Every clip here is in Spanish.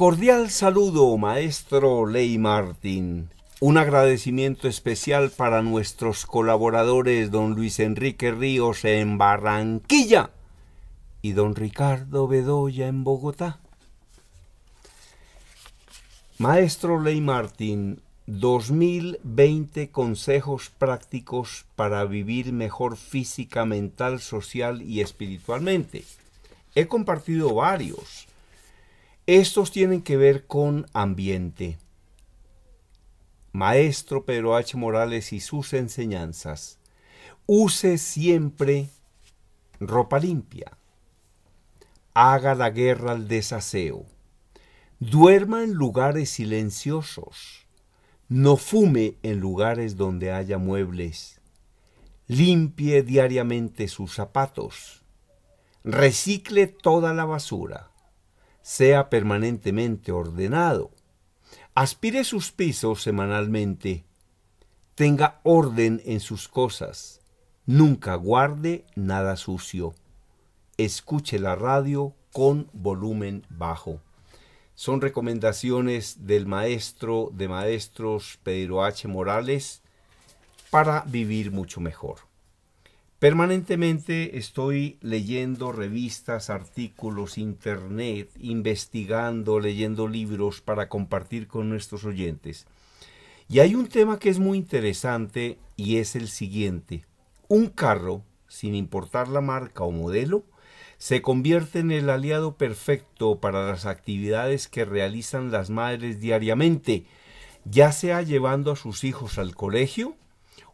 Cordial saludo, maestro Ley Martín. Un agradecimiento especial para nuestros colaboradores, don Luis Enrique Ríos en Barranquilla y don Ricardo Bedoya en Bogotá. Maestro Ley Martín, 2020 consejos prácticos para vivir mejor física, mental, social y espiritualmente. He compartido varios estos tienen que ver con ambiente. Maestro Pedro H. Morales y sus enseñanzas. Use siempre ropa limpia. Haga la guerra al desaseo. Duerma en lugares silenciosos. No fume en lugares donde haya muebles. Limpie diariamente sus zapatos. Recicle toda la basura sea permanentemente ordenado. Aspire sus pisos semanalmente. Tenga orden en sus cosas. Nunca guarde nada sucio. Escuche la radio con volumen bajo. Son recomendaciones del maestro de maestros Pedro H. Morales para vivir mucho mejor. Permanentemente estoy leyendo revistas, artículos, internet, investigando, leyendo libros para compartir con nuestros oyentes. Y hay un tema que es muy interesante y es el siguiente. Un carro, sin importar la marca o modelo, se convierte en el aliado perfecto para las actividades que realizan las madres diariamente, ya sea llevando a sus hijos al colegio,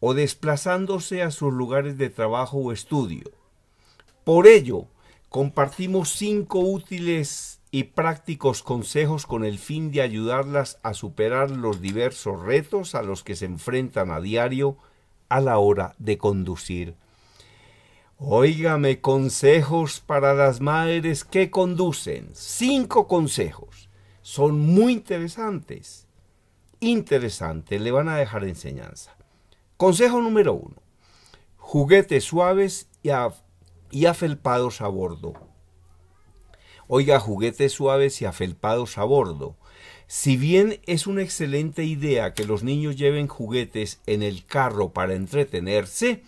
o desplazándose a sus lugares de trabajo o estudio. Por ello, compartimos cinco útiles y prácticos consejos con el fin de ayudarlas a superar los diversos retos a los que se enfrentan a diario a la hora de conducir. Óigame consejos para las madres que conducen. Cinco consejos. Son muy interesantes. Interesantes. Le van a dejar enseñanza. Consejo número uno. Juguetes suaves y, y afelpados a bordo. Oiga, juguetes suaves y afelpados a bordo. Si bien es una excelente idea que los niños lleven juguetes en el carro para entretenerse,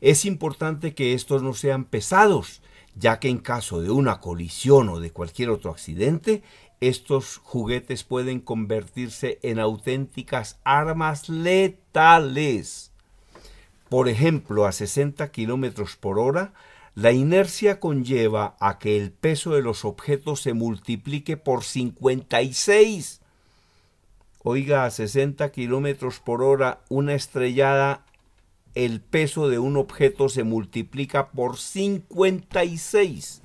es importante que estos no sean pesados, ya que en caso de una colisión o de cualquier otro accidente, estos juguetes pueden convertirse en auténticas armas letales por ejemplo, a 60 kilómetros por hora, la inercia conlleva a que el peso de los objetos se multiplique por 56. Oiga, a 60 kilómetros por hora, una estrellada, el peso de un objeto se multiplica por 56.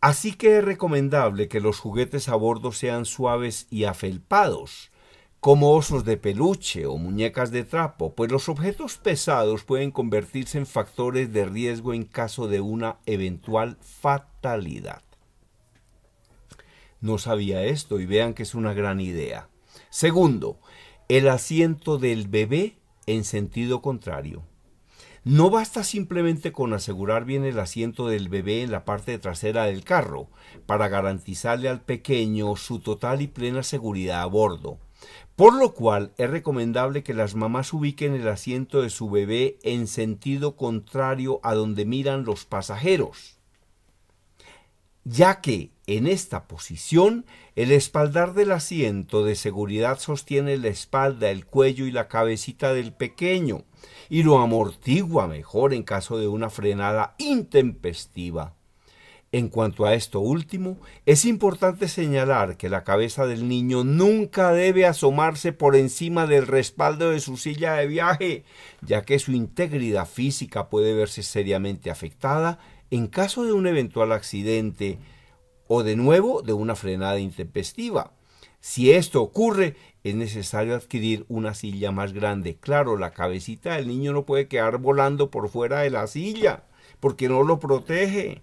Así que es recomendable que los juguetes a bordo sean suaves y afelpados como osos de peluche o muñecas de trapo, pues los objetos pesados pueden convertirse en factores de riesgo en caso de una eventual fatalidad. No sabía esto y vean que es una gran idea. Segundo, el asiento del bebé en sentido contrario. No basta simplemente con asegurar bien el asiento del bebé en la parte trasera del carro para garantizarle al pequeño su total y plena seguridad a bordo por lo cual es recomendable que las mamás ubiquen el asiento de su bebé en sentido contrario a donde miran los pasajeros, ya que en esta posición el espaldar del asiento de seguridad sostiene la espalda, el cuello y la cabecita del pequeño y lo amortigua mejor en caso de una frenada intempestiva. En cuanto a esto último, es importante señalar que la cabeza del niño nunca debe asomarse por encima del respaldo de su silla de viaje, ya que su integridad física puede verse seriamente afectada en caso de un eventual accidente o de nuevo de una frenada intempestiva. Si esto ocurre, es necesario adquirir una silla más grande. Claro, la cabecita del niño no puede quedar volando por fuera de la silla, porque no lo protege.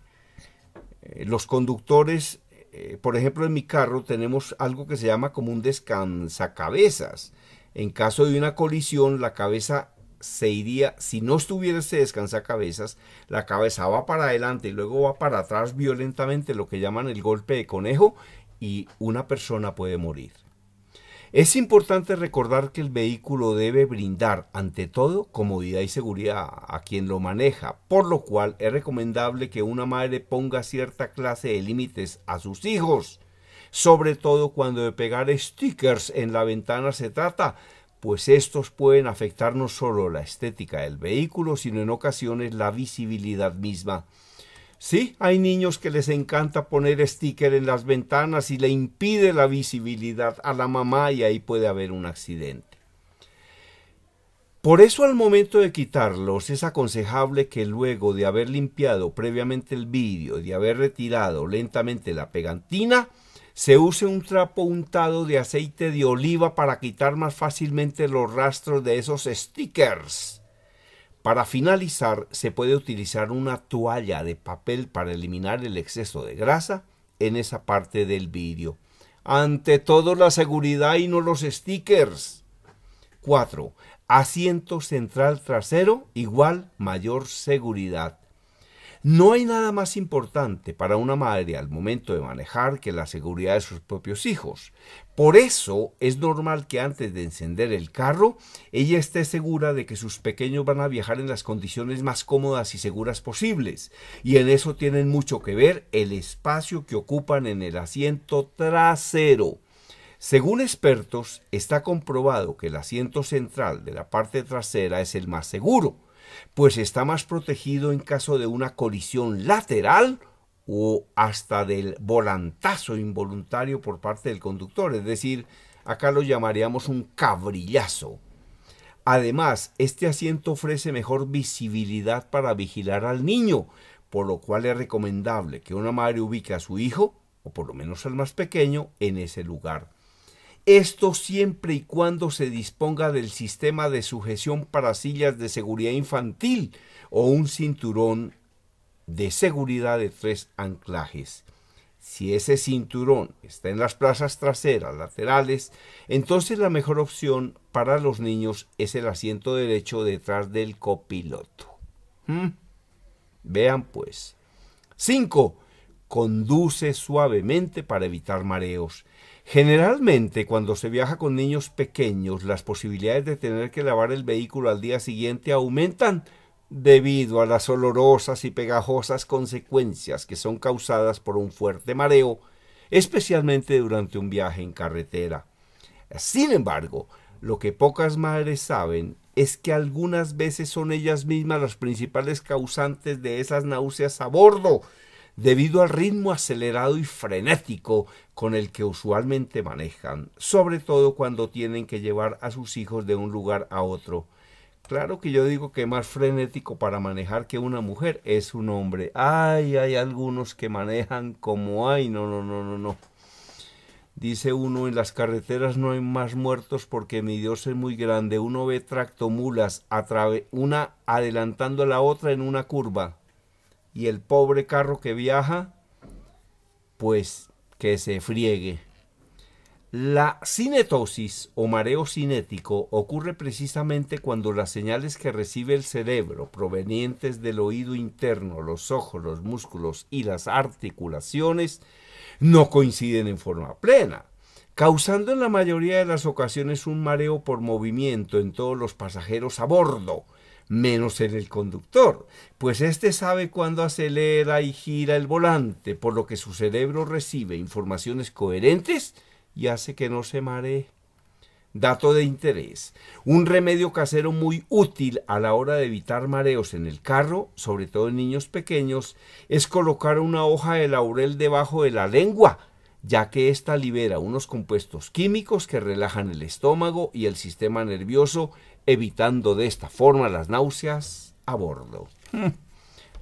Eh, los conductores, eh, por ejemplo, en mi carro tenemos algo que se llama como un descansacabezas, En caso de una colisión, la cabeza se iría, si no estuviera este descansacabezas, la cabeza va para adelante y luego va para atrás violentamente, lo que llaman el golpe de conejo, y una persona puede morir. Es importante recordar que el vehículo debe brindar, ante todo, comodidad y seguridad a quien lo maneja, por lo cual es recomendable que una madre ponga cierta clase de límites a sus hijos, sobre todo cuando de pegar stickers en la ventana se trata, pues estos pueden afectar no solo la estética del vehículo, sino en ocasiones la visibilidad misma. Sí, hay niños que les encanta poner sticker en las ventanas y le impide la visibilidad a la mamá y ahí puede haber un accidente. Por eso al momento de quitarlos es aconsejable que luego de haber limpiado previamente el vidrio y de haber retirado lentamente la pegantina, se use un trapo untado de aceite de oliva para quitar más fácilmente los rastros de esos stickers. Para finalizar, se puede utilizar una toalla de papel para eliminar el exceso de grasa en esa parte del vídeo. Ante todo, la seguridad y no los stickers. 4. Asiento central trasero igual mayor seguridad. No hay nada más importante para una madre al momento de manejar que la seguridad de sus propios hijos. Por eso es normal que antes de encender el carro, ella esté segura de que sus pequeños van a viajar en las condiciones más cómodas y seguras posibles. Y en eso tienen mucho que ver el espacio que ocupan en el asiento trasero. Según expertos, está comprobado que el asiento central de la parte trasera es el más seguro pues está más protegido en caso de una colisión lateral o hasta del volantazo involuntario por parte del conductor, es decir, acá lo llamaríamos un cabrillazo. Además, este asiento ofrece mejor visibilidad para vigilar al niño, por lo cual es recomendable que una madre ubique a su hijo, o por lo menos al más pequeño, en ese lugar. Esto siempre y cuando se disponga del sistema de sujeción para sillas de seguridad infantil o un cinturón de seguridad de tres anclajes. Si ese cinturón está en las plazas traseras, laterales, entonces la mejor opción para los niños es el asiento derecho detrás del copiloto. ¿Mm? Vean pues. 5. Conduce suavemente para evitar mareos. Generalmente, cuando se viaja con niños pequeños, las posibilidades de tener que lavar el vehículo al día siguiente aumentan debido a las olorosas y pegajosas consecuencias que son causadas por un fuerte mareo, especialmente durante un viaje en carretera. Sin embargo, lo que pocas madres saben es que algunas veces son ellas mismas las principales causantes de esas náuseas a bordo debido al ritmo acelerado y frenético con el que usualmente manejan, sobre todo cuando tienen que llevar a sus hijos de un lugar a otro. Claro que yo digo que más frenético para manejar que una mujer es un hombre. Ay, hay algunos que manejan como ay, no, no, no, no, no. Dice uno, en las carreteras no hay más muertos porque mi Dios es muy grande. Uno ve mulas una adelantando a la otra en una curva y el pobre carro que viaja, pues que se friegue. La cinetosis o mareo cinético ocurre precisamente cuando las señales que recibe el cerebro provenientes del oído interno, los ojos, los músculos y las articulaciones no coinciden en forma plena, causando en la mayoría de las ocasiones un mareo por movimiento en todos los pasajeros a bordo, menos en el conductor, pues éste sabe cuándo acelera y gira el volante, por lo que su cerebro recibe informaciones coherentes y hace que no se maree. Dato de interés. Un remedio casero muy útil a la hora de evitar mareos en el carro, sobre todo en niños pequeños, es colocar una hoja de laurel debajo de la lengua, ya que ésta libera unos compuestos químicos que relajan el estómago y el sistema nervioso evitando de esta forma las náuseas a bordo. Hmm.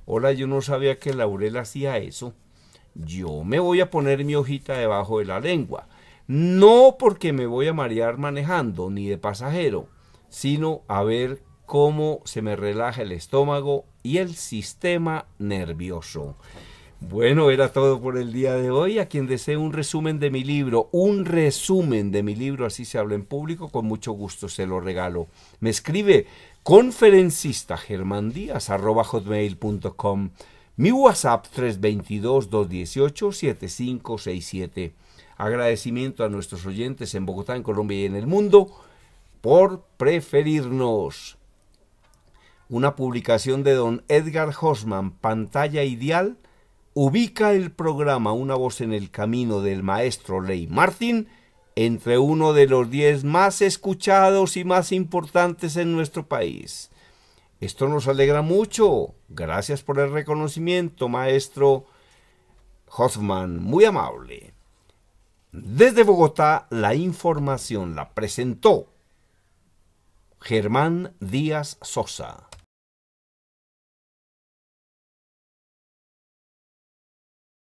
Hola, yo no sabía que Laurel hacía eso. Yo me voy a poner mi hojita debajo de la lengua. No porque me voy a marear manejando ni de pasajero, sino a ver cómo se me relaja el estómago y el sistema nervioso. Bueno, era todo por el día de hoy. A quien desee un resumen de mi libro, un resumen de mi libro, así se habla en público, con mucho gusto se lo regalo. Me escribe conferencista hotmail.com, Mi WhatsApp 322-218-7567. Agradecimiento a nuestros oyentes en Bogotá, en Colombia y en el mundo por preferirnos. Una publicación de don Edgar Hosman, Pantalla Ideal, ubica el programa Una voz en el camino del maestro Ley Martin entre uno de los diez más escuchados y más importantes en nuestro país. Esto nos alegra mucho. Gracias por el reconocimiento, maestro Hoffman, muy amable. Desde Bogotá, la información la presentó Germán Díaz Sosa.